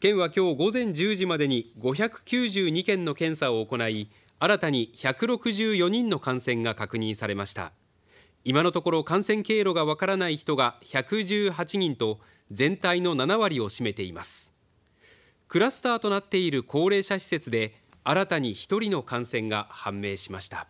県は今日午前10時までに592件の検査を行い新たに164人の感染が確認されました今のところ感染経路がわからない人が118人と全体の7割を占めていますクラスターとなっている高齢者施設で新たに1人の感染が判明しました